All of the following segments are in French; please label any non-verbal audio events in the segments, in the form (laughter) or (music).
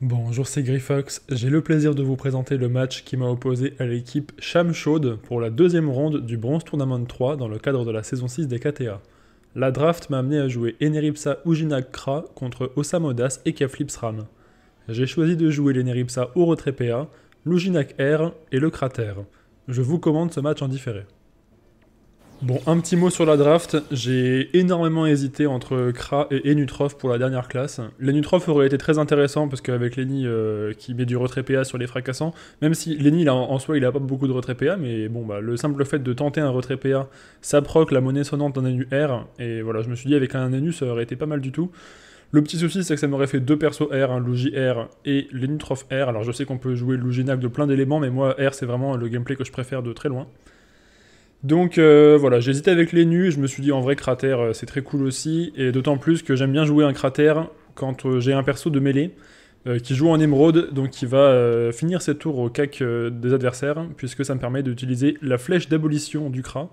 Bonjour, c'est Griffox. J'ai le plaisir de vous présenter le match qui m'a opposé à l'équipe Cham Chaude pour la deuxième ronde du Bronze Tournament 3 dans le cadre de la saison 6 des KTA. La draft m'a amené à jouer Eneripsa Uginak Kra contre Osamodas et Keflips Ram. J'ai choisi de jouer l'Eneripsa au retrait PA, R et le Cratère. Je vous commande ce match en différé. Bon, un petit mot sur la draft. J'ai énormément hésité entre Kra et Enutroph pour la dernière classe. L'Enutroph aurait été très intéressant parce qu'avec Lenny euh, qui met du retrait PA sur les fracassants, même si Lenny là, en soi il a pas beaucoup de retrait PA, mais bon, bah, le simple fait de tenter un retrait PA, ça la monnaie sonnante d'un Enu R. Et voilà, je me suis dit avec un Enu ça aurait été pas mal du tout. Le petit souci, c'est que ça m'aurait fait deux persos R, un Luigi R et Lenutrof R. Alors je sais qu'on peut jouer Luginac de plein d'éléments, mais moi R c'est vraiment le gameplay que je préfère de très loin. Donc euh, voilà, voilà, hésité avec les nus, je me suis dit en vrai cratère euh, c'est très cool aussi, et d'autant plus que j'aime bien jouer un cratère quand euh, j'ai un perso de mêlée qui joue en émeraude, donc qui va finir ses tours au cac des adversaires, puisque ça me permet d'utiliser la flèche d'abolition du crat,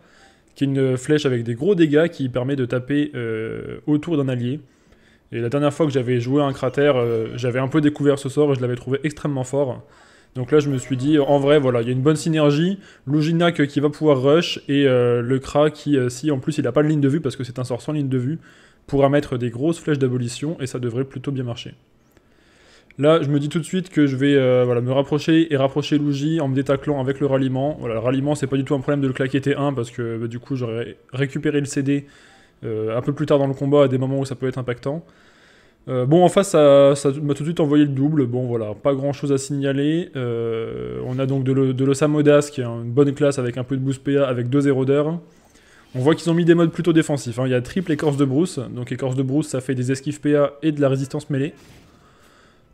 qui est une flèche avec des gros dégâts qui permet de taper autour d'un allié. Et la dernière fois que j'avais joué un cratère, j'avais un peu découvert ce sort et je l'avais trouvé extrêmement fort. Donc là, je me suis dit, en vrai, voilà, il y a une bonne synergie. Luginac euh, qui va pouvoir rush et euh, le Kra qui, euh, si en plus il n'a pas de ligne de vue, parce que c'est un sort sans ligne de vue, pourra mettre des grosses flèches d'abolition et ça devrait plutôt bien marcher. Là, je me dis tout de suite que je vais voilà, me rapprocher et rapprocher l'Uji en me détaclant avec le ralliement. Voilà, le ralliement, c'est pas du tout un problème de le claquer T1 parce que bah, du coup, j'aurais récupéré le CD un peu plus tard dans le combat à des moments où ça peut être impactant. Euh, bon, en face, ça, m'a tout de suite envoyé le double. Bon, voilà, pas grand chose à signaler. Euh, on a donc de, l'Ossamodas de qui est une bonne classe avec un peu de boost PA, avec deux érodeurs. On voit qu'ils ont mis des modes plutôt défensifs. Hein. Il y a triple écorce de brousse. Donc, écorce de brousse, ça fait des esquives PA et de la résistance mêlée.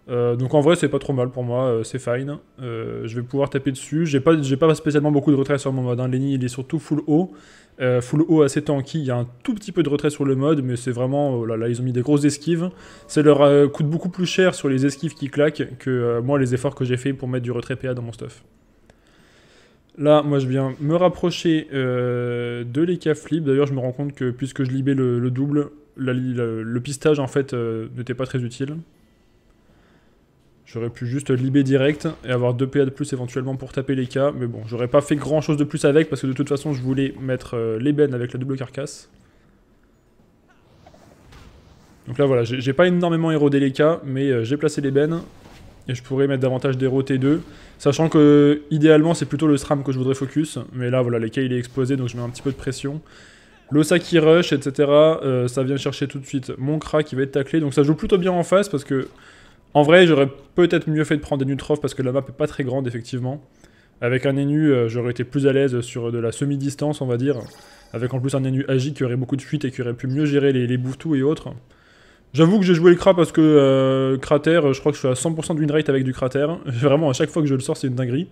Euh, donc en vrai c'est pas trop mal pour moi, euh, c'est fine. Euh, je vais pouvoir taper dessus. J'ai pas, pas spécialement beaucoup de retrait sur mon mode. Hein. Lenny il est surtout full haut. full haut assez tanky, il y a un tout petit peu de retrait sur le mode, mais c'est vraiment. Oh là ils ont mis des grosses esquives. Ça leur coûte beaucoup plus cher sur les esquives qui claquent que moi les efforts que j'ai fait pour mettre du retrait PA dans mon stuff. Là, moi, je viens me rapprocher de l'Eka Flip. D'ailleurs, je me rends compte que puisque je libais le, double, le pistage, en fait, n'était pas très utile. J'aurais pu juste libérer direct et avoir 2 PA de plus éventuellement pour taper les cas. Mais bon, j'aurais pas fait grand chose de plus avec parce que de toute façon, je voulais mettre euh, l'ébène avec la double carcasse. Donc là, voilà, j'ai pas énormément érodé les cas, mais euh, j'ai placé l'ébène. Et je pourrais mettre davantage d'héros T2. Sachant que, idéalement, c'est plutôt le SRAM que je voudrais focus. Mais là, voilà, les cas, il est exposé, donc je mets un petit peu de pression. L'Osa qui rush, etc. Euh, ça vient chercher tout de suite mon Kra qui va être taclé. Donc ça joue plutôt bien en face parce que en vrai, j'aurais peut-être mieux fait de prendre des nutrophes parce que la map est pas très grande, effectivement. Avec un Enu, euh, j'aurais été plus à l'aise sur de la semi-distance, on va dire. Avec en plus un Enu agi qui aurait beaucoup de fuite et qui aurait pu mieux gérer les, les et autres. J'avoue que j'ai joué le crat parce que euh, Cratère, je crois que je suis à 100% de winrate avec du Cratère. (laughs) Vraiment, à chaque fois que je le sors, c'est une dinguerie.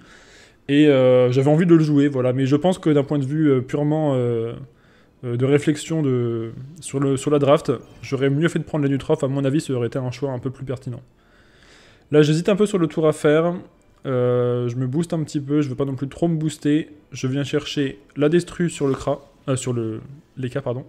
Et euh, j'avais envie de le jouer, voilà. Mais je pense que d'un point de vue purement de réflexion de, sur, le, la draft, j'aurais mieux fait de prendre la Nutroph, À mon avis, ça aurait été un choix un peu plus pertinent. Là, j'hésite un peu sur le tour à faire. Euh, je me booste un petit peu, je veux pas non plus trop me booster. Je viens chercher la destru sur le cra, euh, sur le l'éca pardon.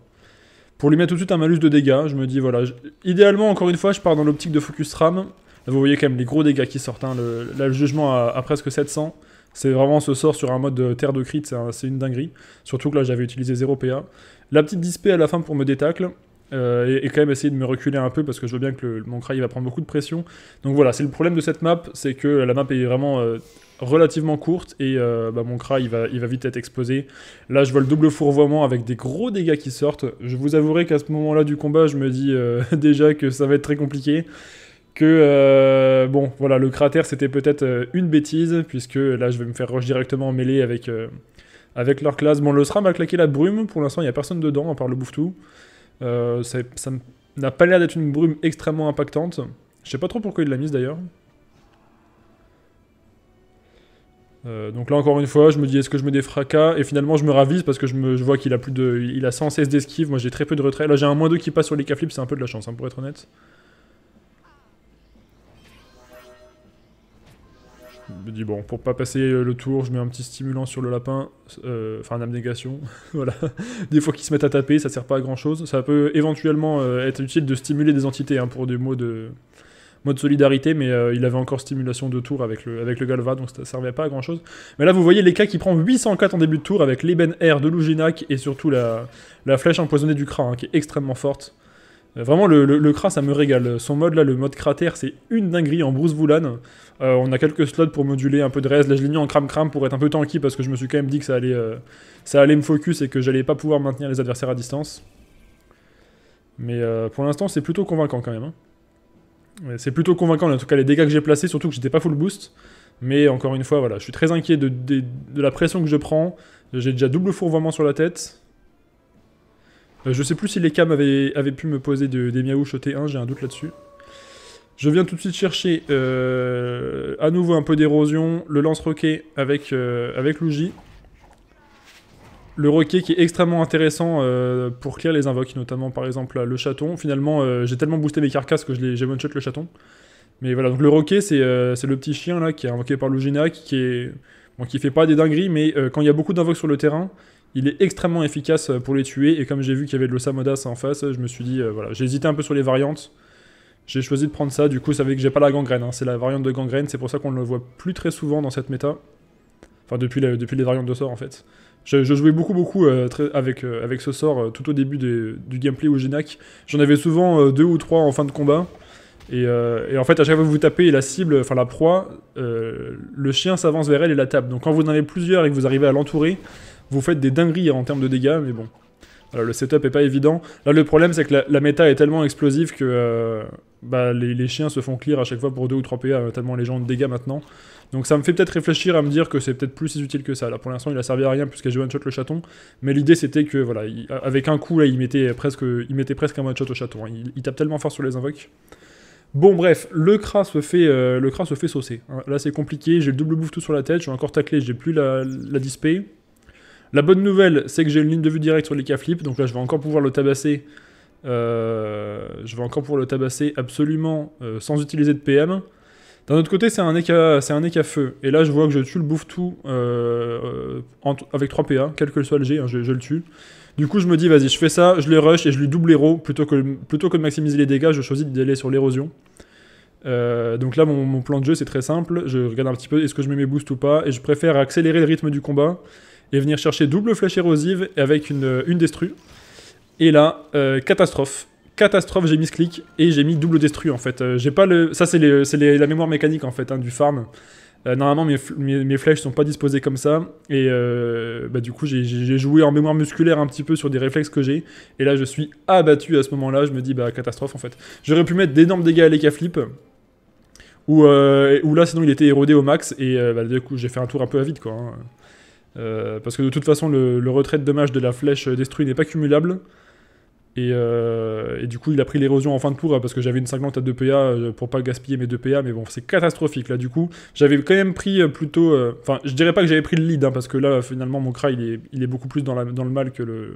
Pour lui mettre tout de suite un malus de dégâts, je me dis voilà, idéalement encore une fois, je pars dans l'optique de focus ram. Là, vous voyez quand même les gros dégâts qui sortent. Hein. Le... Là, le jugement à, presque 700. C'est vraiment ce sort sur un mode terre de crit, c'est une dinguerie. Surtout que là, j'avais utilisé 0 PA. La petite dispé à la fin pour me détacle. Euh, et, quand même essayer de me reculer un peu parce que je veux bien que le, mon cry va prendre beaucoup de pression. Donc voilà, c'est le problème de cette map, c'est que la map est vraiment euh, relativement courte et euh, bah, mon cry il va, vite être exposé Là, je vois le double fourvoiement avec des gros dégâts qui sortent. Je vous avouerai qu'à ce moment-là du combat, je me dis (laughs) déjà que ça va être très compliqué. Que bon, voilà, le cratère c'était peut-être une bêtise puisque là, je vais me faire rush directement en mêlée avec. avec leur classe. Bon, le SRAM a claqué la brume. Pour l'instant, il n'y a personne dedans, à part le tout euh, ça, n'a pas l'air d'être une brume extrêmement impactante. Je sais pas trop pourquoi il l'a mise d'ailleurs. Euh, donc là encore une fois, je me dis est-ce que je me défracas et finalement je me ravise parce que je, vois qu'il a plus de, il a cesse d'esquive, moi j'ai très peu de retrait. Là j'ai un moins 2 qui passe sur les caflips, c'est un peu de la chance hein, pour être honnête. Je me dis, bon, pour pas passer le tour, je mets un petit stimulant sur le lapin, euh, enfin, une abnégation, (laughs) voilà. Des fois qu'ils se mettent à taper, ça sert pas à grand chose. Ça peut éventuellement euh, être utile de stimuler des entités hein, pour des mots de, solidarité, mais euh, il avait encore stimulation de tour avec le, avec le Galva, donc ça servait pas à grand chose. Mais là, vous voyez les cas qui prend 804 en début de tour avec l'ébène Air de Louginac et surtout la, flèche empoisonnée du Kra, hein, qui est extrêmement forte. Euh, vraiment, le, le, ça me régale. Son mode, là, le mode cratère, c'est une dinguerie en brousse-voulane. Euh, on a quelques slots pour moduler un peu de reste. Là, je l'ai mis en cram-cram pour être un peu tanky parce que je me suis quand même dit que ça allait, euh, ça allait me focus et que j'allais pas pouvoir maintenir les adversaires à distance. Mais pour l'instant, c'est plutôt convaincant quand même. Hein. C'est plutôt convaincant, en tout cas, les dégâts que j'ai placés, surtout que j'étais pas full boost. Mais encore une fois, voilà, je suis très inquiet de, de la pression que je prends. J'ai déjà double fourvoiement sur la tête. Euh, je sais plus si les cams avaient, pu me poser des miaouches au T1, j'ai un doute là-dessus. Je viens tout de suite chercher euh, à nouveau un peu d'érosion, le lance-roquet avec, euh, avec Le roquet qui est extrêmement intéressant pour clear les invoques, notamment par exemple le chaton. Finalement, j'ai tellement boosté mes carcasses que j'ai one-shot le chaton. Mais voilà, donc le roquet, c'est le petit chien là qui est invoqué par l'Ujina, qui, qui, est, qui fait pas des dingueries, mais quand il y a beaucoup d'invoques sur le terrain, il est extrêmement efficace euh, pour les tuer. Et comme j'ai vu qu'il y avait de l'Osamodas en face, je me suis dit, euh, voilà, j'ai hésité un peu sur les variantes. J'ai choisi de prendre ça. Du coup, ça veut que j'ai pas la gangrène. Hein. C'est la variante de gangrène. C'est pour ça qu'on ne le voit plus très souvent dans cette méta. Enfin, depuis, depuis les variantes de sort en fait. Je, jouais beaucoup, beaucoup euh, avec, avec ce sort tout au début du gameplay au Ginak. J'en avais souvent deux ou trois en fin de combat. Et, et, en fait, à chaque fois que vous tapez la cible, enfin la proie, le chien s'avance vers elle et la tape. Donc quand vous en avez plusieurs et que vous arrivez à l'entourer, vous faites des dingueries en termes de dégâts, mais bon. le setup est pas évident. Là, le problème, c'est que la, méta est tellement explosive que euh, bah, les, chiens se font clear à chaque fois pour 2 ou 3 PA, euh, tellement les gens ont de dégâts maintenant. Donc ça me fait peut-être réfléchir à me dire que c'est peut-être plus si utile que ça. Là, pour l'instant, il a servi à rien puisque a one-shot le chaton. Mais l'idée, c'était que, voilà, avec un coup, là, il mettait presque, il mettait presque un one-shot au chaton. Hein. Il, tape tellement fort sur les invoques. Bon bref, le cras se fait, euh, le se fait saucer. Hein, là c'est compliqué, j'ai le double bouffe tout sur la tête, je suis encore taclé, j'ai plus la, la display. La bonne nouvelle, c'est que j'ai une ligne de vue directe sur les donc là je vais encore pouvoir le tabasser. Euh, je vais encore pouvoir le tabasser absolument euh, sans utiliser de PM. D'un autre côté, c'est un, un feu. Et là, je vois que je tue le bouffe tout euh, avec 3 PA, quel que soit le G, hein, je, le tue. Du coup, je me dis, vas-y, je fais ça, je le rush et je lui double héros. Plutôt que, plutôt que de maximiser les dégâts, je choisis d'aller sur l'érosion. donc là, mon, mon, plan de jeu, c'est très simple. Je regarde un petit peu est-ce que je mets mes boosts ou pas. Et je préfère accélérer le rythme du combat et venir chercher double flèche érosive avec une, une destru. Et là, euh, catastrophe. Catastrophe, j'ai mis ce clic et j'ai mis double destru en fait. Euh, j'ai pas le... Ça, c'est la mémoire mécanique en fait hein, du farm. Euh, normalement, mes, mes, ne flèches sont pas disposées comme ça. Et bah, du coup, j'ai joué en mémoire musculaire un petit peu sur des réflexes que j'ai. Et là, je suis abattu à ce moment-là. Je me dis, bah, catastrophe en fait. J'aurais pu mettre d'énormes dégâts à l'écaflip. Ou, ou là, sinon, il était érodé au max. Et bah, du coup, j'ai fait un tour un peu à vide quoi. Hein. Euh, parce que de toute façon, le, retrait de dommage de la flèche euh, détruite n'est pas cumulable. Euh, et, du coup, il a pris l'érosion en fin de tour parce que j'avais une 50 à 2 PA pour pas gaspiller mes 2 PA, mais bon, c'est catastrophique là. Du coup, j'avais quand même pris plutôt. Enfin, je dirais pas que j'avais pris le lead hein, parce que là, finalement, mon cra il est, beaucoup plus dans, dans le mal que le,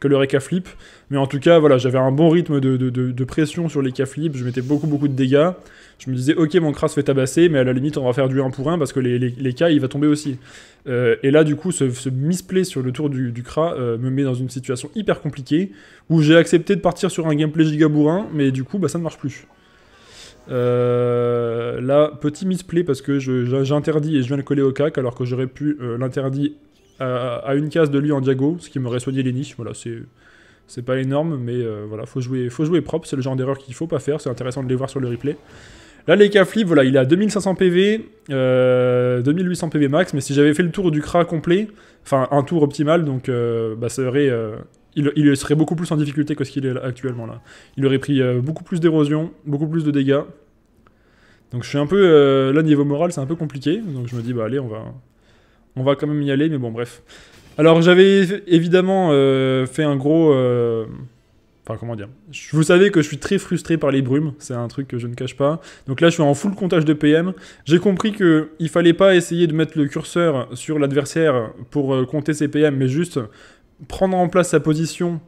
que le Reka Flip. Mais en tout cas, voilà, j'avais un bon rythme de, pression sur les Flip, je mettais beaucoup beaucoup de dégâts. Je me disais, ok, mon Kras fait tabasser, mais à la limite, on va faire du 1 pour 1 parce que les, les, cas, il va tomber aussi. Euh, et là, du coup, ce, misplay sur le tour du, du euh, me met dans une situation hyper compliquée où j'ai accepté de partir sur un gameplay bourrin. mais du coup, bah, ça ne marche plus. Euh, là, petit misplay parce que j'ai interdit. et je viens le coller au cac alors que j'aurais pu l'interdire à une case de lui en Diago, ce qui m'aurait soigné les niches. Voilà, c'est c'est pas énorme, mais euh, voilà, faut jouer, faut jouer propre, c'est le genre d'erreur qu'il faut pas faire, c'est intéressant de les voir sur le replay. Là, les cas flip, voilà, il est à 2500 PV, 2800 PV max, mais si j'avais fait le tour du CRA complet, enfin un tour optimal, donc euh, bah, ça aurait, euh, il, il, serait beaucoup plus en difficulté que ce qu'il est actuellement là. Il aurait pris beaucoup plus d'érosion, beaucoup plus de dégâts. Donc je suis un peu, là niveau moral c'est un peu compliqué, donc je me dis bah allez on va, on va quand même y aller, mais bon, bref. Alors, j'avais évidemment euh, fait un gros. Euh, enfin, comment dire Vous savez que je suis très frustré par les brumes, c'est un truc que je ne cache pas. Donc là, je suis en full comptage de PM. J'ai compris qu'il ne fallait pas essayer de mettre le curseur sur l'adversaire pour euh, compter ses PM, mais juste prendre en place sa position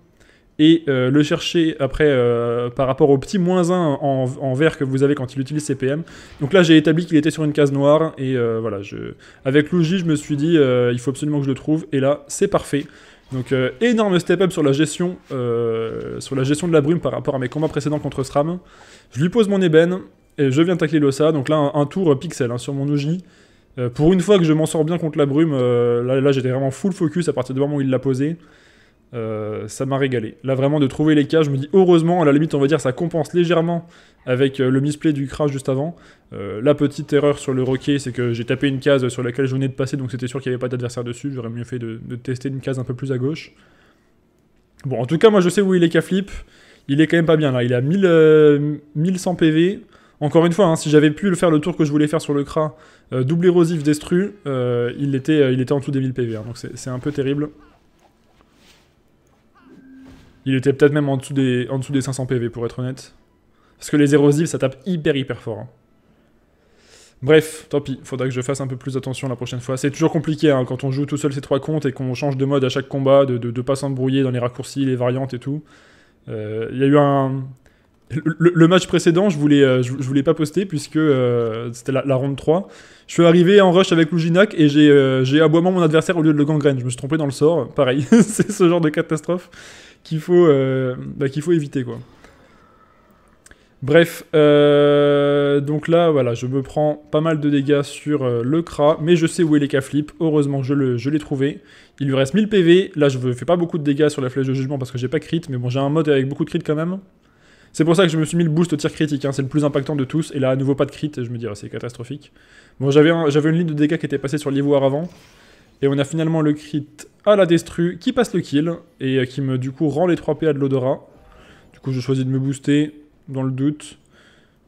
et euh, le chercher après euh, par rapport au petit moins 1 en, vert que vous avez quand il utilise CPM. Donc là, j'ai établi qu'il était sur une case noire, et euh, voilà, je... avec l'ouji je me suis dit, il faut absolument que je le trouve, et là, c'est parfait. Donc énorme step-up sur, la gestion, sur la gestion de la brume par rapport à mes combats précédents contre SRAM. Je lui pose mon ébène, et je viens tacler l'OSA, donc là, un, tour pixel hein, sur mon ouji pour une fois que je m'en sors bien contre la brume, là, là j'étais vraiment full focus à partir du moment où il l'a posé. Euh, ça m'a régalé. Là, vraiment, de trouver les cas, je me dis heureusement, à la limite, on va dire, ça compense légèrement avec euh, le misplay du crash juste avant. Euh, la petite erreur sur le roquet, c'est que j'ai tapé une case sur laquelle je venais de passer, donc c'était sûr qu'il n'y avait pas d'adversaire dessus. J'aurais mieux fait de, tester une case un peu plus à gauche. Bon, en tout cas, moi, je sais où il est qu'à flip. Il est quand même pas bien là. Il a 1000, 1100 PV. Encore une fois, hein, si j'avais pu le faire le tour que je voulais faire sur le CRA, double érosif destru, il, était, il était en dessous des 1000 PV. Hein. donc c'est un peu terrible. Il était peut-être même en dessous, des, en dessous des 500 PV, pour être honnête. Parce que les érosives, ça tape hyper hyper fort. Hein. Bref, tant pis, faudra que je fasse un peu plus attention la prochaine fois. C'est toujours compliqué hein, quand on joue tout seul ces trois comptes et qu'on change de mode à chaque combat, de ne pas s'embrouiller dans les raccourcis, les variantes et tout. Euh, il y a eu un, le, match précédent, je voulais, euh, je, voulais pas poster puisque euh, c'était la, ronde 3. Je suis arrivé en rush avec l'Uginak et euh, j'ai aboiement mon adversaire au lieu de le gangrène. Je me suis trompé dans le sort. Pareil, (laughs) c'est ce genre de catastrophe qu'il faut, bah, qu'il faut éviter. quoi. Bref, donc là, voilà, je me prends pas mal de dégâts sur le Kra, mais je sais où est les K-Flip. Heureusement, je l'ai je trouvé. Il lui reste 1000 PV. Là, je ne fais pas beaucoup de dégâts sur la flèche de jugement parce que j'ai pas crit, mais bon, j'ai un mode avec beaucoup de crit quand même. C'est pour ça que je me suis mis le boost au tir critique, hein. c'est le plus impactant de tous. Et là, à nouveau, pas de crit, je me dis, oh, c'est catastrophique. Bon, j'avais un, une ligne de dégâts qui était passée sur l'ivoire avant. Et on a finalement le crit à la destru qui passe le kill et euh, qui me du coup rend les 3 PA de l'odorat. Du coup, je choisis de me booster dans le doute.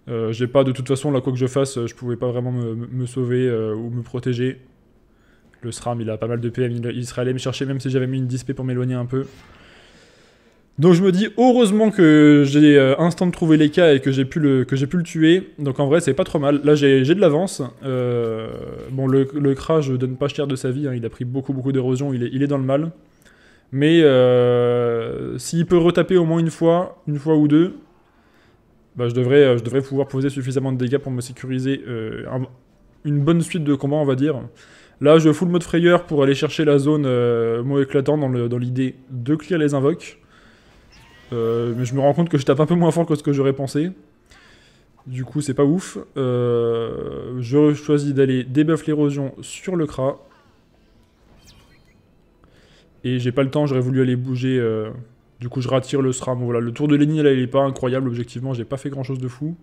Euh, j'ai pas de toute façon, là, quoi que je fasse, euh, je pouvais pas vraiment me, sauver ou me protéger. Le SRAM, il a pas mal de PM, il, serait allé me chercher même si j'avais mis une 10 pour m'éloigner un peu. Donc je me dis heureusement que j'ai euh, instant de trouver les cas et que j'ai pu le que j'ai pu le tuer. Donc en vrai c'est pas trop mal. Là j'ai de l'avance. Euh, bon le, le je donne pas cher de sa vie. Hein. Il a pris beaucoup beaucoup d'érosion. Il est, il est dans le mal. Mais euh, s'il peut retaper au moins une fois, une fois ou deux, bah, je, devrais, je devrais pouvoir poser suffisamment de dégâts pour me sécuriser une bonne suite de combats, on va dire. Là, je fous le mode frayeur pour aller chercher la zone mot éclatant dans l'idée de clear les invoques. Euh, mais je me rends compte que je tape un peu moins fort que ce que j'aurais pensé. Du coup, c'est pas ouf. Euh, je choisis d'aller débuff l'érosion sur le Kra. Et j'ai pas le temps, j'aurais voulu aller bouger. Euh, du coup, je rattire le SRAM. Voilà, le tour de Lenny, là, il est pas incroyable. Objectivement, j'ai pas fait grand chose de fou.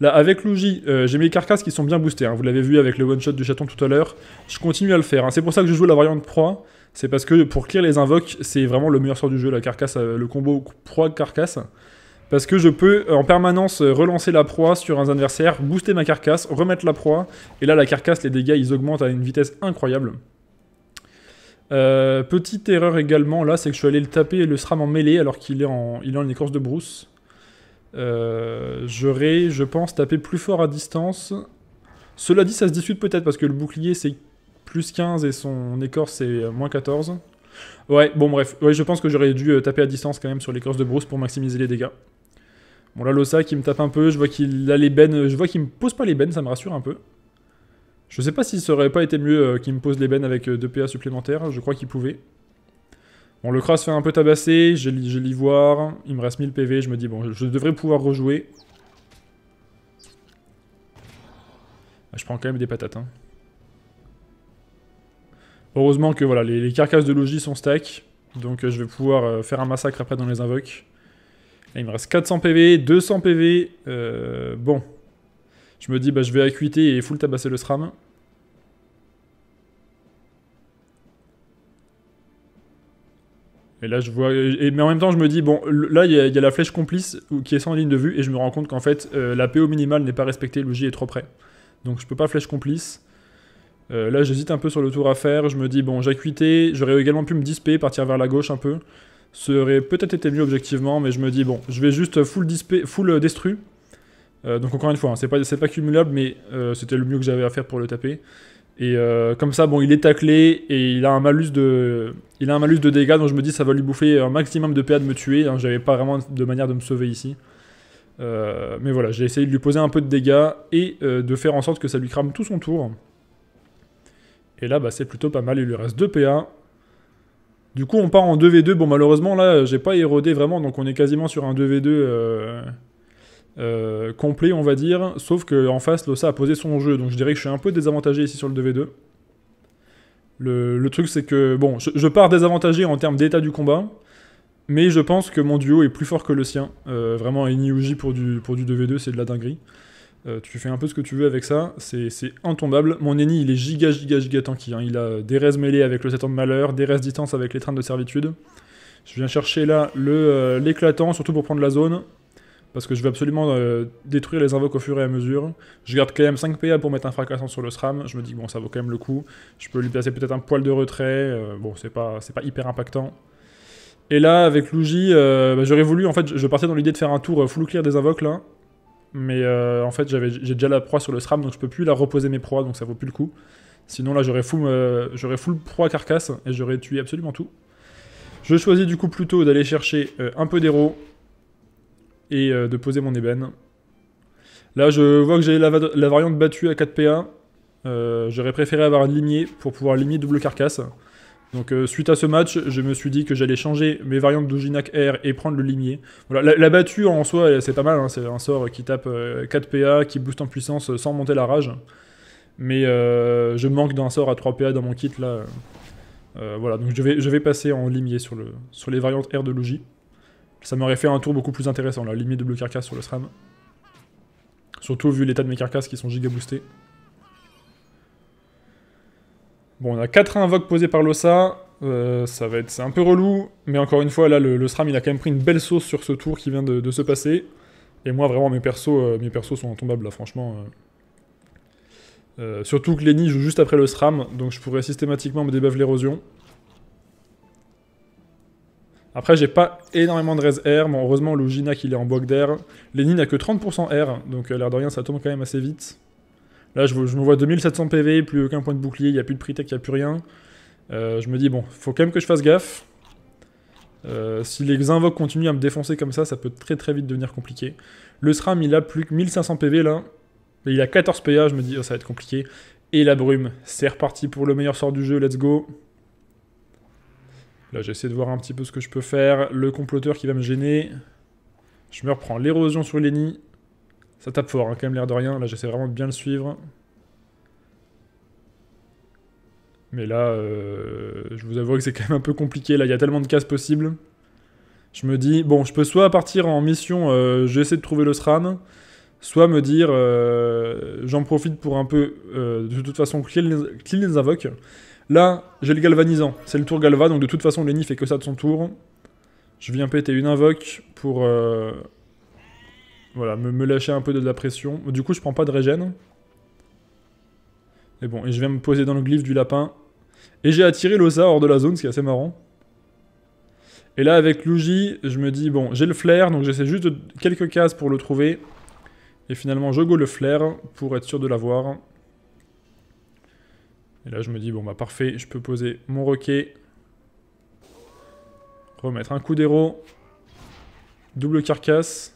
Là, avec Luigi, j'ai mes carcasses qui sont bien boostées. Hein. Vous l'avez vu avec le one-shot du chaton tout à l'heure. Je continue à le faire. Hein. C'est pour ça que je joue la variante proie. C'est parce que pour clear les invoques, c'est vraiment le meilleur sort du jeu, la carcasse, euh, le combo proie carcasse. Parce que je peux euh, en permanence euh, relancer la proie sur un adversaire, booster ma carcasse, remettre la proie, et là la carcasse, les dégâts, ils augmentent à une vitesse incroyable. petite erreur également, là, c'est que je suis allé le taper le SRAM en mêlée alors qu'il est en, il écorce de brousse. J'aurais, je pense, tapé plus fort à distance. Cela dit, ça se discute peut-être parce que le bouclier, c'est plus 15 et son écorce est euh, moins 14. Ouais, bon bref, ouais, je pense que j'aurais dû euh, taper à distance quand même sur l'écorce de Bruce pour maximiser les dégâts. Bon là Losa qui me tape un peu, je vois qu'il a les bennes, je vois qu'il me pose pas les bennes, ça me rassure un peu. Je sais pas s'il serait pas été mieux euh, qu'il me pose les bennes avec 2 PA supplémentaires, je crois qu'il pouvait. Bon le crasse fait un peu tabasser, j'ai l'ivoire, il me reste 1000 PV, je me dis bon je devrais pouvoir rejouer. Ah, je prends quand même des patates hein. Heureusement que voilà, les, carcasses de logis sont stack. Donc euh, je vais pouvoir euh, faire un massacre après dans les invoques. il me reste 400 PV, 200 PV. bon. Je me dis, bah, je vais acuiter et full tabasser le SRAM. Et là, je vois. Et, mais en même temps, je me dis, bon, là, il y, a la flèche complice qui est sans ligne de vue. Et je me rends compte qu'en fait, euh, la PO minimale n'est pas respectée, le est trop près. Donc, je peux pas flèche complice. Euh, là, j'hésite un peu sur le tour à faire. Je me dis, bon, j'ai j'acquittais. J'aurais également pu me disper, partir vers la gauche un peu. Ça aurait peut-être été mieux objectivement, mais je me dis, bon, je vais juste full, euh, destru. Euh, donc, encore une fois, hein, c'est pas, pas, cumulable, mais c'était le mieux que j'avais à faire pour le taper. Et comme ça, bon, il est taclé et il a un malus de, il a un malus de dégâts, donc je me dis, ça va lui bouffer un maximum de PA de me tuer. Hein. J'avais pas vraiment de manière de me sauver ici. mais voilà, j'ai essayé de lui poser un peu de dégâts et de faire en sorte que ça lui crame tout son tour. Et là, bah, c'est plutôt pas mal. Il lui reste 2 PA. Du coup, on part en 2v2. Bon, malheureusement, là, j'ai pas érodé vraiment, donc on est quasiment sur un 2v2 euh, euh, complet, on va dire. Sauf qu'en face, Losa a posé son jeu, donc je dirais que je suis un peu désavantagé ici sur le 2v2. Le, truc, c'est que, bon, je, pars désavantagé en termes d'état du combat, mais je pense que mon duo est plus fort que le sien. Euh, vraiment, Uji pour du, pour du 2v2, c'est de la dinguerie. Euh, tu fais un peu ce que tu veux avec ça, c'est intombable. Mon ennemi, il est giga, giga, giga tanky. Hein. Il a des res mêlés avec le 7 de malheur, des res distance avec les trains de servitude. Je viens chercher là euh, l'éclatant, surtout pour prendre la zone, parce que je veux absolument euh, détruire les invoques au fur et à mesure. Je garde quand même 5 PA pour mettre un fracassant sur le SRAM. Je me dis bon, ça vaut quand même le coup. Je peux lui placer peut-être un poil de retrait. bon, c'est pas, pas hyper impactant. Et là, avec Luigi, bah, j'aurais voulu, en fait, je partais dans l'idée de faire un tour full clear des invoques là mais euh, en fait, j'avais, j'ai déjà la proie sur le SRAM, donc je peux plus la reposer mes proies, donc ça vaut plus le coup. Sinon, là, j'aurais full, euh, j'aurais full proie carcasse et j'aurais tué absolument tout. Je choisis du coup plutôt d'aller chercher euh, un peu d'héros et de poser mon ébène. Là, je vois que j'ai la, la variante battue à 4 PA. j'aurais préféré avoir un limier pour pouvoir limier double carcasse. Donc euh, suite à ce match, je me suis dit que j'allais changer mes variantes d'Ujinak R et prendre le limier. Voilà, la, battue en soi, c'est pas mal, hein. c'est un sort qui tape 4 euh, PA, qui booste en puissance euh, sans monter la rage. Mais je manque d'un sort à 3 PA dans mon kit là. voilà, donc je vais, je vais passer en limier sur, le, sur les variantes R de Logi. Ça m'aurait fait un tour beaucoup plus intéressant, la limier double carcasse sur le SRAM. Surtout vu l'état de mes carcasses qui sont giga boostées. Bon, on a 4 invoques posés par l'Ossa. Euh, ça va être c'est un peu relou, mais encore une fois là le, SRAM il a quand même pris une belle sauce sur ce tour qui vient de, se passer. Et moi vraiment mes persos, euh, mes sont intombables là franchement. Euh. surtout que Lenny joue juste après le SRAM, donc je pourrais systématiquement me débave l'érosion. Après j'ai pas énormément de res air, mais heureusement Gina qui est en bloc d'air. Lenny n'a que 30% air, donc l'air de rien ça tombe quand même assez vite. Là, je, me vois 2700 PV, plus aucun point de bouclier, il n'y a plus de prix tech, il n'y a plus rien. Euh, je me dis, bon, faut quand même que je fasse gaffe. Euh, si les invoques continuent à me défoncer comme ça, ça peut très très vite devenir compliqué. Le SRAM, il a plus que 1500 PV là. Mais il a 14 PA, je me dis, oh, ça va être compliqué. Et la brume, c'est reparti pour le meilleur sort du jeu, let's go. Là, j'essaie de voir un petit peu ce que je peux faire. Le comploteur qui va me gêner. Je me reprends l'érosion sur les ça tape fort, hein, quand même, l'air de rien. Là, j'essaie vraiment de bien le suivre. Mais là, euh, je vous avoue que c'est quand même un peu compliqué. Là, il y a tellement de cases possibles. Je me dis, bon, je peux soit partir en mission, euh, j'essaie de trouver le Sran, soit me dire, euh, j'en profite pour un peu, de toute façon, clean les, invoque. Là, j'ai le galvanisant. C'est le tour galva, donc de toute façon, Lenny fait que ça de son tour. Je viens péter une invoque pour voilà, me, me, lâcher un peu de la pression. Du coup, je prends pas de régène. Et bon, et je vais me poser dans le glyphe du lapin. Et j'ai attiré l'Osa hors de la zone, ce qui est assez marrant. Et là, avec Luigi, je me dis, bon, j'ai le flair, donc j'essaie juste quelques cases pour le trouver. Et finalement, je go le flair pour être sûr de l'avoir. Et là, je me dis, bon, bah parfait, je peux poser mon roquet. Remettre un coup d'héros. Double carcasse.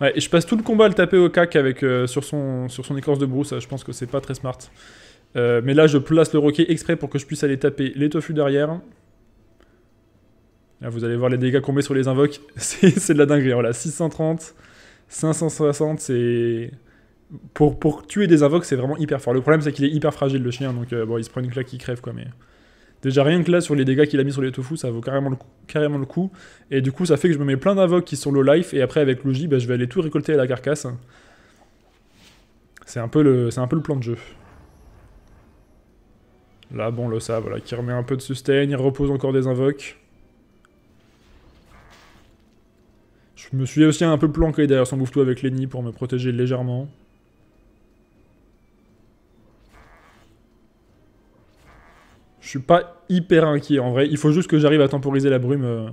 Ouais, et je passe tout le combat à le taper au cac avec, euh, sur, son, sur son écorce de brousse, je pense que c'est pas très smart. Euh, mais là, je place le roquet exprès pour que je puisse aller taper les tofu derrière. Là, vous allez voir les dégâts qu'on met sur les invoques. (laughs) c'est de la dinguerie. Hein, voilà, 630, 560, c'est... Pour, pour tuer des invoques, c'est vraiment hyper fort. Le problème, c'est qu'il est hyper fragile, le chien. Donc, euh, bon, il se prend une claque, il crève, quoi, mais... Déjà rien que là sur les dégâts qu'il a mis sur les tofu, ça vaut carrément le coup. Carrément le coup. Et du coup ça fait que je me mets plein d'invoques qui sont low life et après avec Logi, bah, je vais aller tout récolter à la carcasse. C'est un, peu le, un peu le plan de jeu. Là bon le ça voilà, qui remet un peu de sustain, il repose encore des invoques. Je me suis aussi un peu planqué derrière son bouffetou avec Lenny pour me protéger légèrement. Je suis pas hyper inquiet en vrai. Il faut juste que j'arrive à temporiser la brume. Euh.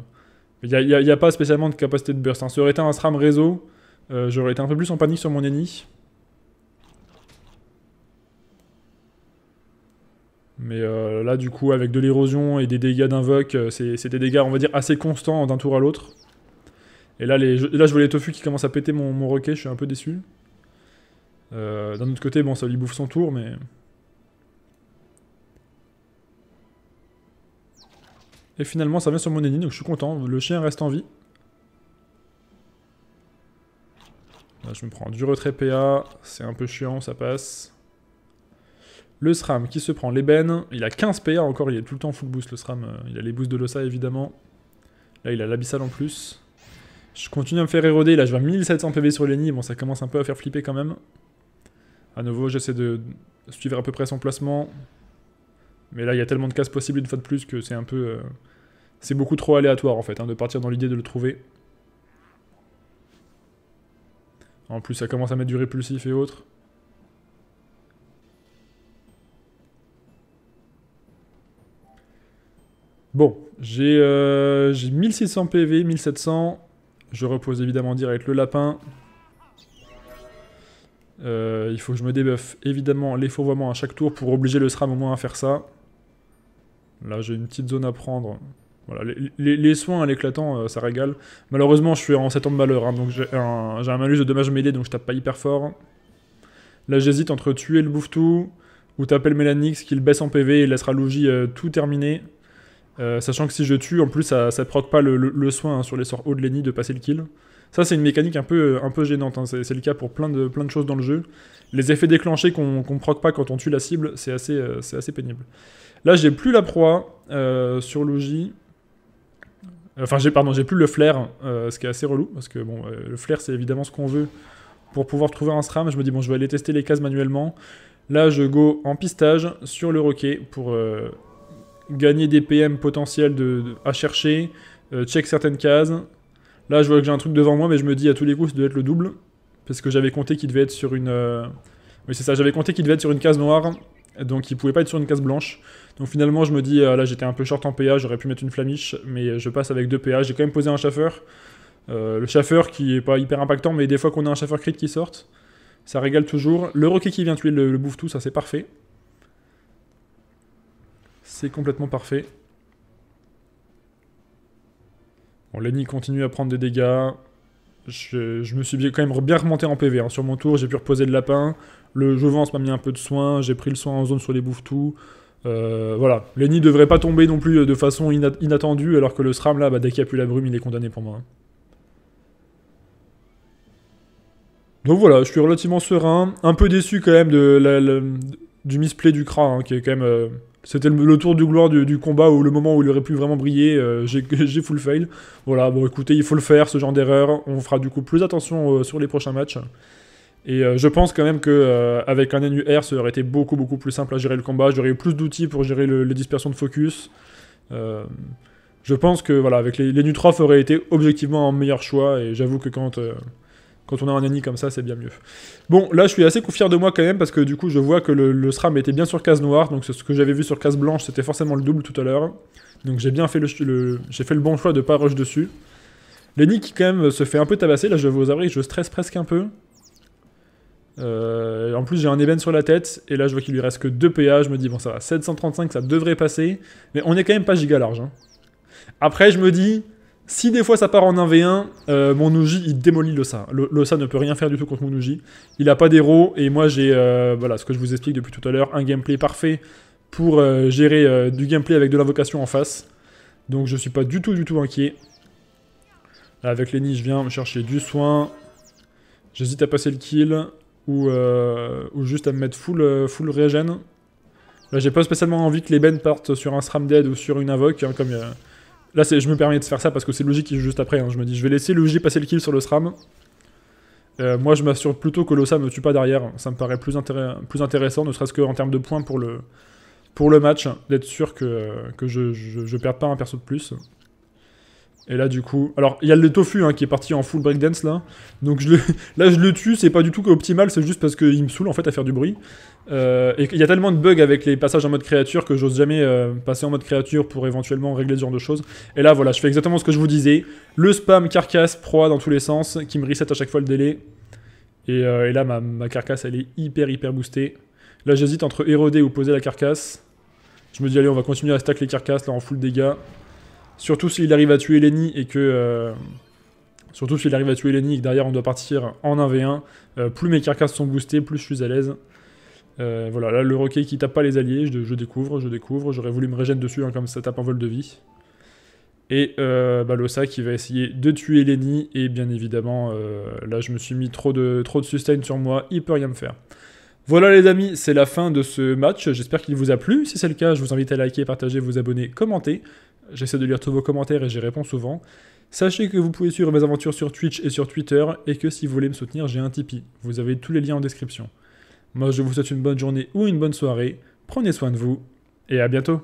Il n'y a, pas spécialement de capacité de burst. Si hein. Ça aurait été un SRAM réseau, euh, j'aurais été un peu plus en panique sur mon ennemi. Mais euh, là, du coup, avec de l'érosion et des dégâts d'invoque, c'est des dégâts, on va dire, assez constants d'un tour à l'autre. Et là, je vois les tofu qui commencent à péter mon, roquet, je suis un peu déçu. d'un autre côté, bon, ça lui bouffe son tour, mais... Et finalement, ça vient sur mon ennemi, donc je suis content. Le chien reste en vie. Là, je me prends du retrait PA. C'est un peu chiant, ça passe. Le SRAM qui se prend l'ébène. Il a 15 PA encore, il est tout le temps full boost le SRAM. Euh, il a les boosts de l'OSA évidemment. Là, il a l'abyssal en plus. Je continue à me faire éroder. Là, je vais à 1700 PV sur l'ennemi. Bon, ça commence un peu à faire flipper quand même. À nouveau, j'essaie de suivre à peu près son placement. Mais là, il y a tellement de cases possibles une fois de plus que c'est un peu. Euh, c'est beaucoup trop aléatoire en fait, hein, de partir dans l'idée de le trouver. En plus, ça commence à mettre du répulsif et autres. Bon, j'ai 1600 PV, 1700. Je repose évidemment direct le lapin. Euh, il faut que je me débuffe évidemment les faux voiements à chaque tour pour obliger le SRAM au moins à faire ça. Là, j'ai une petite zone à prendre. Voilà, les, soins à hein, l'éclatant, euh, ça régale. Malheureusement, je suis en 7 ans de malheur, hein, donc j'ai un, malus de dommage mêlé, donc je tape pas hyper fort. Là, j'hésite entre tuer le tout ou taper le Mélanix, qui le baisse en PV et laissera Logi euh, tout terminé. Euh, sachant que si je tue, en plus, ça, ça proc pas le, soin hein, sur les sorts hauts de Lenny de passer le kill. Ça, c'est une mécanique un peu, euh, un peu gênante. Hein. C'est le cas pour plein de, plein de choses dans le jeu. Les effets déclenchés qu'on ne pas quand on tue la cible, c'est assez, euh, assez pénible. Là, j'ai plus la proie euh, sur Logi. Enfin, j'ai pardon, j'ai plus le flair, ce qui est assez relou, parce que bon, le flair, c'est évidemment ce qu'on veut pour pouvoir trouver un SRAM. Je me dis, bon, je vais aller tester les cases manuellement. Là, je go en pistage sur le roquet pour gagner des PM potentiels à chercher, check certaines cases, Là, je vois que j'ai un truc devant moi, mais je me dis à tous les coups, ça doit être le double. Parce que j'avais compté qu'il devait être sur une. Euh, oui, c'est ça, j'avais compté qu'il devait être sur une case noire. Donc, il pouvait pas être sur une case blanche. Donc, finalement, je me dis, euh, là, j'étais un peu short en PA, j'aurais pu mettre une flamiche, mais je passe avec deux PA. J'ai quand même posé un chauffeur. Euh, le chauffeur qui est pas hyper impactant, mais des fois qu'on a un chauffeur crit qui sort, ça régale toujours. Le roquet qui vient tuer le bouffe tout, ça c'est parfait. C'est complètement parfait. Lenny continue à prendre des dégâts. Je, me suis quand même bien remonté en PV. Hein. Sur mon tour, j'ai pu reposer le lapin. Le Jovence m'a mis un peu de soin. J'ai pris le soin en zone sur les bouffetous. Euh, voilà. Lenny devrait pas tomber non plus euh, de façon inattendue, alors que le SRAM, là, bah, dès qu'il n'y a plus la brume, il est condamné pour moi. Hein. Donc voilà, je suis relativement serein. Un peu déçu quand même du misplay du Kra, hein, qui est quand même... Euh, c'était le, tour du gloire du, combat ou le moment où il aurait pu vraiment briller. Euh, (laughs) j'ai full fail. Voilà, bon écoutez, il faut le faire, ce genre d'erreur. On fera du coup plus attention euh, sur les prochains matchs. Et euh, je pense quand même que avec un NUR, ça aurait été beaucoup beaucoup plus simple à gérer le combat. J'aurais eu plus d'outils pour gérer les dispersions de focus. je pense que voilà, avec les, les ça aurait été objectivement un meilleur choix. Et j'avoue que quand quand on a un ennemi comme ça, c'est bien mieux. Bon, là, je suis assez confiant de moi quand même, parce que du coup, je vois que le, SRAM était bien sur case noire, donc ce que j'avais vu sur case blanche, c'était forcément le double tout à l'heure. Donc j'ai bien fait le, j'ai fait le bon choix de pas rush dessus. L'ennemi qui quand même se fait un peu tabasser, là je vous avoue que je stresse presque un peu. Euh, en plus j'ai un event sur la tête, et là je vois qu'il lui reste que 2 PA, je me dis bon ça va, 735 ça devrait passer, mais on est quand même pas giga large. Hein. Après je me dis, si des fois ça part en 1v1, euh, mon Ouji il démolit l'Osa. L'Osa ne peut rien faire du tout contre mon Uji. Il a pas d'héros et moi j'ai euh, voilà ce que je vous explique depuis tout à l'heure, un gameplay parfait pour euh, gérer du gameplay avec de l'invocation en face. Donc je suis pas du tout du tout inquiet. avec Lenny je viens me chercher du soin. J'hésite à passer le kill ou, ou juste à me mettre full, full regen. Là j'ai pas spécialement envie que les bens partent sur un SRAM dead ou sur une invoque hein, comme Là, je me permets de faire ça parce que c'est Logique qui joue juste après. Hein. Je me dis, je vais laisser Logi passer le kill sur le SRAM. Euh, moi, je m'assure plutôt que l'Osa me tue pas derrière. Ça me paraît plus, plus intéressant, ne serait-ce qu'en termes de points pour le, pour le match, d'être sûr que, que je ne perde pas un perso de plus. Et là, du coup, alors il y a le tofu hein, qui est parti en full breakdance là. Donc (laughs) là, je le tue. C'est pas du tout optimal, c'est juste parce qu'il me saoule en fait à faire du bruit. Euh, et il y a tellement de bugs avec les passages en mode créature que j'ose jamais euh, passer en mode créature pour éventuellement régler ce genre de choses. Et là, voilà, je fais exactement ce que je vous disais. Le spam carcasse proie dans tous les sens qui me reset à chaque fois le délai. Et, euh, là, ma, ma, carcasse, elle est hyper hyper boostée. Là, j'hésite entre éroder ou poser la carcasse. Je me dis, allez, on va continuer à stack les carcasses là en full dégâts. Surtout s'il arrive à tuer Lenny et que. Euh, surtout s'il arrive à tuer Lenny et que derrière on doit partir en 1v1. Euh, plus mes carcasses sont boostées, plus je suis à l'aise. Euh, voilà, là le roquet qui tape pas les alliés, je, découvre, je découvre. J'aurais voulu me régénérer dessus hein, comme ça tape un vol de vie. Et bah, l'ossa qui va essayer de tuer Lenny. Et bien évidemment, là je me suis mis trop de, trop de sustain sur moi, il peut rien me faire. Voilà les amis, c'est la fin de ce match, j'espère qu'il vous a plu. Si c'est le cas, je vous invite à liker, partager, vous abonner, commenter. J'essaie de lire tous vos commentaires et j'y réponds souvent. Sachez que vous pouvez suivre mes aventures sur Twitch et sur Twitter et que si vous voulez me soutenir, j'ai un Tipeee. Vous avez tous les liens en description. Moi, je vous souhaite une bonne journée ou une bonne soirée. Prenez soin de vous et à bientôt.